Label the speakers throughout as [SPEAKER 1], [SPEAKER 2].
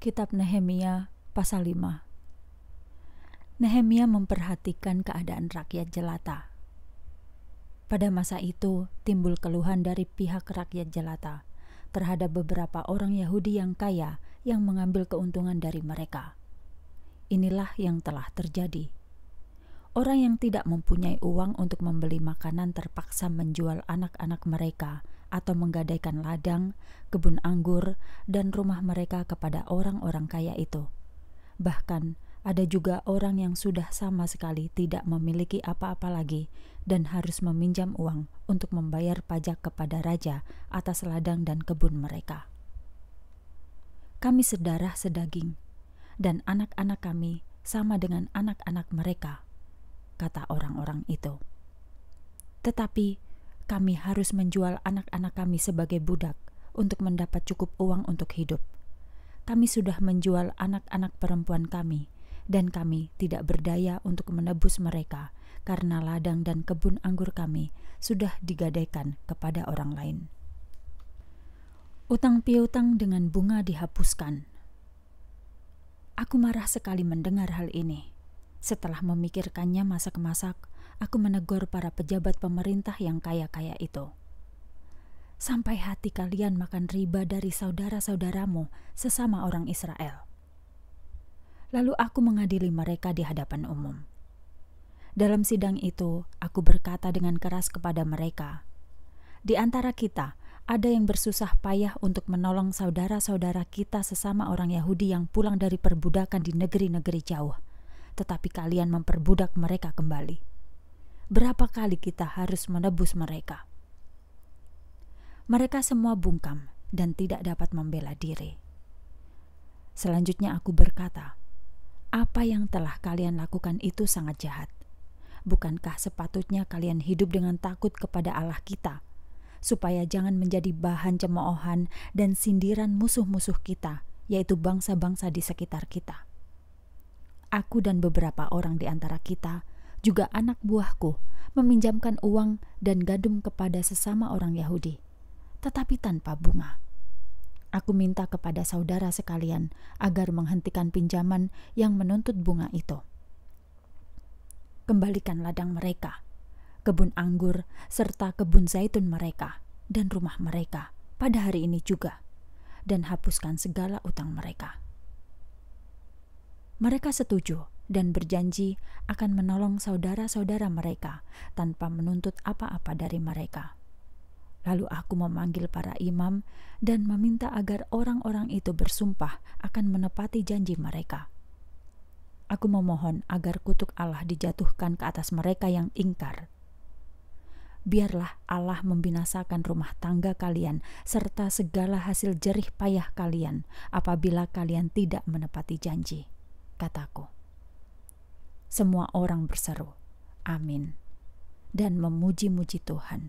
[SPEAKER 1] Kitab Nehemia pasal 5. Nehemia memperhatikan keadaan rakyat jelata. Pada masa itu, timbul keluhan dari pihak rakyat jelata terhadap beberapa orang Yahudi yang kaya yang mengambil keuntungan dari mereka. Inilah yang telah terjadi. Orang yang tidak mempunyai uang untuk membeli makanan terpaksa menjual anak-anak mereka atau menggadaikan ladang, kebun anggur, dan rumah mereka kepada orang-orang kaya itu. Bahkan, ada juga orang yang sudah sama sekali tidak memiliki apa-apa lagi dan harus meminjam uang untuk membayar pajak kepada raja atas ladang dan kebun mereka. Kami sedarah sedaging, dan anak-anak kami sama dengan anak-anak mereka, kata orang-orang itu. Tetapi kami harus menjual anak-anak kami sebagai budak untuk mendapat cukup uang untuk hidup. Kami sudah menjual anak-anak perempuan kami, dan kami tidak berdaya untuk menebus mereka karena ladang dan kebun anggur kami sudah digadaikan kepada orang lain. Utang piutang dengan bunga dihapuskan. Aku marah sekali mendengar hal ini. Setelah memikirkannya masak-masak, aku menegur para pejabat pemerintah yang kaya-kaya itu. Sampai hati kalian makan riba dari saudara-saudaramu sesama orang Israel. Lalu aku mengadili mereka di hadapan umum. Dalam sidang itu, aku berkata dengan keras kepada mereka, "Di antara kita ada yang bersusah payah untuk menolong saudara-saudara kita sesama orang Yahudi yang pulang dari perbudakan di negeri-negeri jauh." tetapi kalian memperbudak mereka kembali. Berapa kali kita harus menebus mereka? Mereka semua bungkam dan tidak dapat membela diri. Selanjutnya, aku berkata, "Apa yang telah kalian lakukan itu sangat jahat. Bukankah sepatutnya kalian hidup dengan takut kepada Allah kita, supaya jangan menjadi bahan cemoohan dan sindiran musuh-musuh kita, yaitu bangsa-bangsa di sekitar kita?" Aku dan beberapa orang di antara kita, juga anak buahku, meminjamkan uang dan gadung kepada sesama orang Yahudi, tetapi tanpa bunga. Aku minta kepada saudara sekalian agar menghentikan pinjaman yang menuntut bunga itu. Kembalikan ladang mereka, kebun anggur, serta kebun zaitun mereka, dan rumah mereka pada hari ini juga, dan hapuskan segala utang mereka. Mereka setuju dan berjanji akan menolong saudara-saudara mereka tanpa menuntut apa-apa dari mereka. Lalu aku memanggil para imam dan meminta agar orang-orang itu bersumpah akan menepati janji mereka. Aku memohon agar kutuk Allah dijatuhkan ke atas mereka yang ingkar. Biarlah Allah membinasakan rumah tangga kalian serta segala hasil jerih payah kalian apabila kalian tidak menepati janji kataku. Semua orang berseru, "Amin!" dan memuji-muji Tuhan.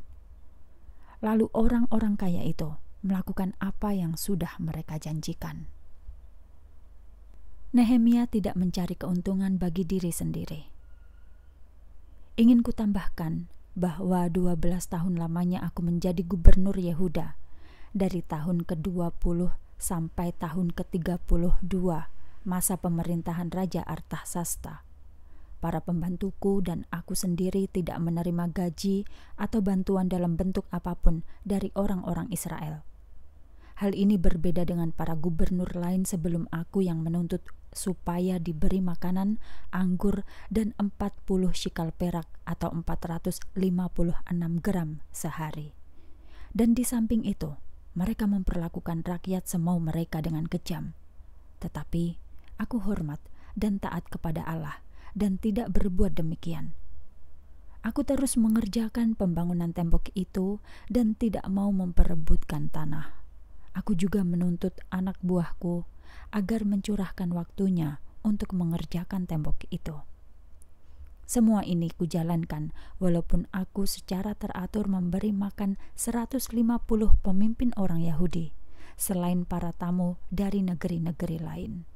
[SPEAKER 1] Lalu orang-orang kaya itu melakukan apa yang sudah mereka janjikan. Nehemia tidak mencari keuntungan bagi diri sendiri. Ingin kutambahkan bahwa 12 tahun lamanya aku menjadi gubernur Yehuda dari tahun ke-20 sampai tahun ke-32 masa pemerintahan Raja Sasta, Para pembantuku dan aku sendiri tidak menerima gaji atau bantuan dalam bentuk apapun dari orang-orang Israel. Hal ini berbeda dengan para gubernur lain sebelum aku yang menuntut supaya diberi makanan, anggur, dan 40 shikal perak atau 456 gram sehari. Dan di samping itu, mereka memperlakukan rakyat semau mereka dengan kejam. Tetapi aku hormat dan taat kepada Allah dan tidak berbuat demikian. Aku terus mengerjakan pembangunan tembok itu dan tidak mau memperebutkan tanah. Aku juga menuntut anak buahku agar mencurahkan waktunya untuk mengerjakan tembok itu. Semua ini kujalankan walaupun aku secara teratur memberi makan 150 pemimpin orang Yahudi selain para tamu dari negeri-negeri lain.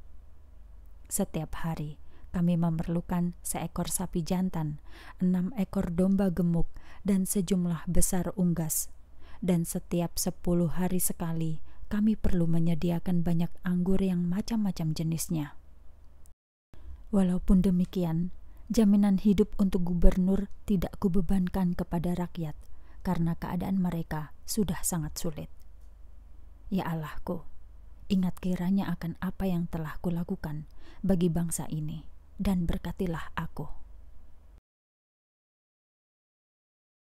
[SPEAKER 1] Setiap hari kami memerlukan seekor sapi jantan, enam ekor domba gemuk, dan sejumlah besar unggas. Dan setiap sepuluh hari sekali, kami perlu menyediakan banyak anggur yang macam-macam jenisnya. Walaupun demikian, jaminan hidup untuk gubernur tidak kubebankan kepada rakyat, karena keadaan mereka sudah sangat sulit. Ya Allahku, Ingat kiranya akan apa yang telah kulakukan bagi bangsa ini, dan berkatilah aku.